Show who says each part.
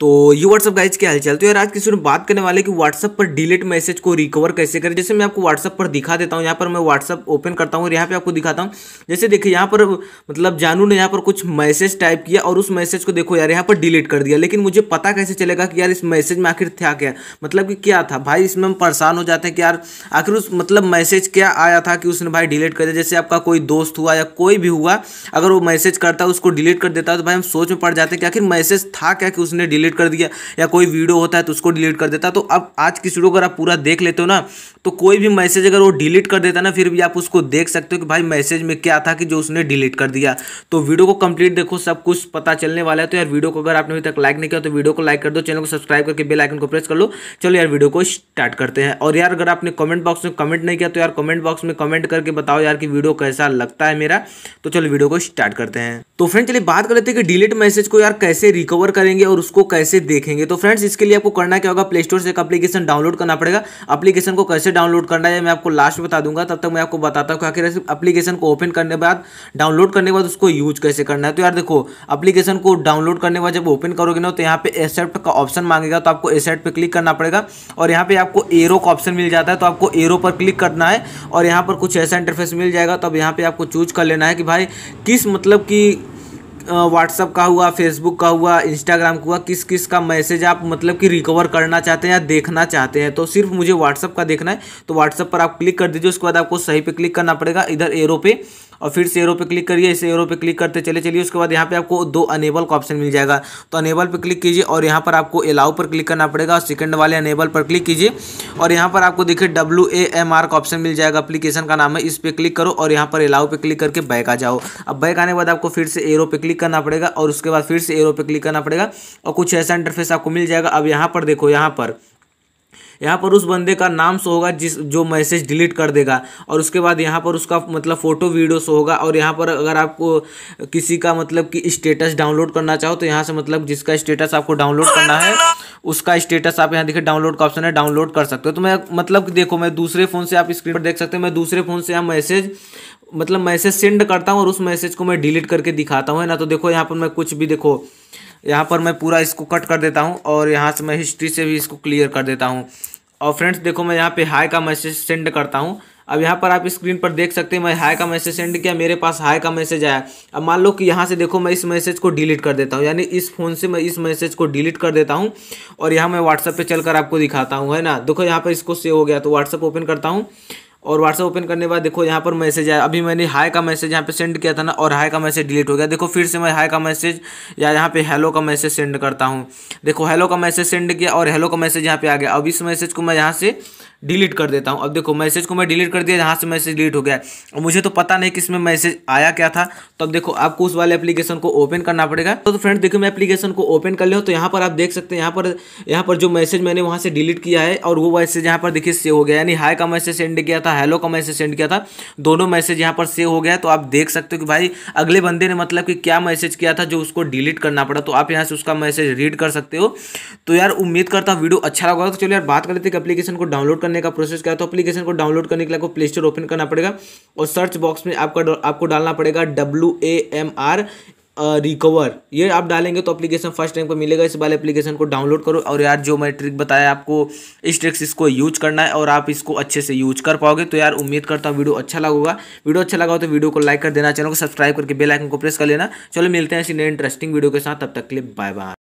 Speaker 1: तो ये what's up guys क्या चलते तो यार आज किसी ने बात करने वाले कि व्हाट्सअप पर डिलीट मैसेज को रिकवर कैसे करें जैसे मैं आपको व्हाट्सअप पर दिखा देता हूँ यहाँ पर मैं व्हाट्सअप ओपन करता हूँ और यहाँ पे आपको दिखाता हूँ जैसे देखिए यहाँ पर मतलब जानू ने यहाँ पर कुछ मैसेज टाइप किया और उस मैसेज को देखो यार यहाँ पर डिलीट कर दिया लेकिन मुझे पता कैसे चलेगा कि यार इस मैसेज में आखिर था क्या मतलब कि क्या था भाई इसमें हम परेशान हो जाते हैं कि यार आखिर उस मतलब मैसेज क्या आया था कि उसने भाई डिलीट कर दिया जैसे आपका कोई दोस्त हुआ या कोई भी हुआ अगर वो मैसेज करता उसको डिलीट कर देता तो भाई हम सोच में पड़ जाते हैं कि आखिर मैसेज था क्या कि उसने डिलीट डिलीट कर दिया या कोई वीडियो होता है तो उसको डिलीट कर देता तो अब आज की वीडियो अगर आप पूरा देख लेते हो ना तो कोई भी मैसेज अगर वो डिलीट कर देता ना फिर भी आप उसको देख सकते हो कि भाई मैसेज में क्या था कि जो उसने डिलीट कर दिया तो वीडियो को कंप्लीट देखो सब कुछ पता चलने वाला है तो यार वीडियो को अगर आपने अभी तक लाइक नहीं किया तो वीडियो को लाइक कर दो चैनल को सब्सक्राइब करके बेल आइकन को प्रेस कर लो चलो यार वीडियो को स्टार्ट करते हैं और यार अगर आपने कमेंट बॉक्स में कमेंट नहीं किया तो यार कमेंट बॉक्स में कमेंट करके बताओ यार कि वीडियो कैसा लगता है मेरा तो चलो वीडियो को स्टार्ट करते हैं तो फ्रेंड चलिए बात कर लेते हैं कि डिलीट मैसेज को यार कैसे रिकवर करेंगे और उसको कैसे देखेंगे तो फ्रेंड्स इसके लिए आपको करना क्या होगा प्ले स्टोर से एक अपलीकेशन डाउनलोड करना पड़ेगा अपलीकेशन को कैसे डाउनलोड करना है मैं आपको लास्ट बता दूंगा तब तक मैं आपको बताता हूँ आखिर अपलीकेशन को ओपन करने बाद डाउनलोड करने बाद उसको यूज कैसे करना है तो यार देखो अपलीकेशन को डाउनलोड करने बाद जब ओपन करोगे ना तो यहाँ पे एक्सेप्ट का ऑप्शन मांगेगा तो आपको एक्सेप्ट पर क्लिक करना पड़ेगा और यहाँ पे आपको एरो का ऑप्शन मिल जाता है तो आपको एरो पर क्लिक करना है और यहाँ पर कुछ ऐसा इंटरफेस मिल जाएगा तो अब यहाँ पे आपको चूज कर लेना है कि भाई किस मतलब कि व्हाट्सअप का हुआ फेसबुक का हुआ इंस्टाग्राम का हुआ किस किस का मैसेज आप मतलब कि रिकवर करना चाहते हैं या देखना चाहते हैं तो सिर्फ मुझे व्हाट्सअप का देखना है तो व्हाट्सअप पर आप क्लिक कर दीजिए उसके बाद आपको सही पे क्लिक करना पड़ेगा इधर एरो पे और फिर से एरो पे क्लिक करिए इसे एरो पे क्लिक करते चले चलिए उसके बाद यहाँ पे आपको दो अनेबल का ऑप्शन मिल जाएगा तो अनेबल पर क्लिक कीजिए और यहाँ पर आपको अलाउ पर क्लिक करना पड़ेगा और सेकंड वाले अनेबल पर क्लिक कीजिए और यहाँ पर आपको देखिए डब्ल्यू ए एम आर का ऑप्शन मिल जाएगा अपलीकेशन का नाम है इस पर क्लिक करो और यहाँ पर अलाउ पर क्लिक करके बैक आ जाओ अब बैक आने के बाद आपको फिर से एरो पे क्लिक करना पड़ेगा और उसके बाद फिर से एरो पे क्लिक करना पड़ेगा और कुछ ऐसा इंटरफेस आपको मिल जाएगा अब यहाँ पर देखो यहाँ पर यहाँ पर उस बंदे का नाम शो होगा जिस जो मैसेज डिलीट कर देगा और उसके बाद यहाँ पर उसका मतलब फ़ोटो वीडियो सो होगा और यहाँ पर अगर आपको किसी का मतलब कि स्टेटस डाउनलोड करना चाहो तो यहाँ से मतलब जिसका स्टेटस आपको डाउनलोड करना है उसका स्टेटस आप यहाँ देखिए डाउनलोड का ऑप्शन है डाउनलोड कर सकते हो तो मैं मतलब देखो मैं दूसरे फ़ोन से आप स्क्रीन पर देख सकते हो मैं दूसरे फ़ोन से यहाँ मैसेज मतलब मैसेज सेंड करता हूँ और उस मैसेज को मैं डिलीट करके दिखाता हूँ है ना तो देखो यहाँ पर मैं कुछ भी देखो यहाँ पर मैं पूरा इसको कट कर देता हूँ और यहाँ से मैं हिस्ट्री से भी इसको क्लियर कर देता हूँ और फ्रेंड्स देखो मैं यहाँ पे हाई का मैसेज सेंड करता हूँ अब यहाँ पर आप स्क्रीन पर देख सकते हैं मैं हाई का मैसेज सेंड किया मेरे पास हाई का मैसेज आया अब मान लो कि यहाँ से देखो मैं इस मैसेज को डिलीट कर देता हूँ यानी इस फ़ोन से मैं इस मैसेज को डिलीट कर देता हूँ और यहाँ मैं व्हाट्सअप पे चलकर आपको दिखाता हूँ है ना देखो यहाँ पर इसको सेव हो गया तो व्हाट्सअप ओपन करता हूँ और व्हाट्सअप ओपन करने के बाद देखो यहाँ पर मैसेज आया अभी मैंने हाई का मैसेज यहाँ पे सेंड किया था ना और हाई का मैसेज डिलीट हो गया देखो फिर से मैं हाई का मैसेज या यहाँ पे हेलो का मैसेज सेंड करता हूँ देखो हेलो का मैसेज सेंड किया और हेलो का मैसेज यहाँ पे आ गया अब इस मैसेज को मैं यहाँ से डिलीट कर देता हूँ अब देखो मैसेज को मैं डिलीट कर दिया जहाँ से मैसेज डिलीट हो गया और मुझे तो पता नहीं कि इसमें मैसेज आया क्या था तो अब देखो आपको उस वाले एप्लीकेशन को ओपन करना पड़ेगा तो, तो फ्रेंड देखो मैं एप्लीकेशन को ओपन कर लिया तो यहाँ पर आप देख सकते हैं यहाँ पर यहाँ पर जो मैसेज मैंने वहाँ से डिलीट किया है और वो मैसेज यहाँ पर देखिए सेव हो गया यानी हाई का मैसेज सेंड किया था हेलो का मैसेज सेंड किया था दोनों मैसेज यहाँ पर सेव हो गया तो आप देख सकते हो कि भाई अगले बंदे ने मतलब कि क्या मैसेज किया था जो उसको डिलीट करना पड़ा तो आप यहाँ से उसका मैसेज रीड कर सकते हो तो यार उम्मीद करता वीडियो अच्छा लगा तो चलो यार बात कर लेते हैं एप्लीकेशन को डाउनलोड करने करने का प्रोसेस क्या है तो अपलीकेशन को डाउनलोड करने के लिए आपको प्ले स्टोर ओपन करना पड़ेगा और सर्च बॉक्स में आपका आपको डालना पड़ेगा W A M R recover ये आप डालेंगे तो एप्लीकेशन फर्स्ट टाइम पर मिलेगा इस वाले एप्लीकेशन को डाउनलोड करो और यार जो मैं ट्रिक बताया आपको इस ट्रिक्स इसको यूज करना है और आप इसको अच्छे से यूज कर पाओगे तो यार उम्मीद करता हूँ वीडियो अच्छा लगोगा वीडियो अच्छा लगा हो तो वीडियो को लाइक कर देना चैनल को सब्सक्राइब करके बेलाइकन को प्रेस कर लेना चलो मिलते हैं इसी नए इंटरेस्टिंग वीडियो के साथ तब तक क्लिप बाय बाय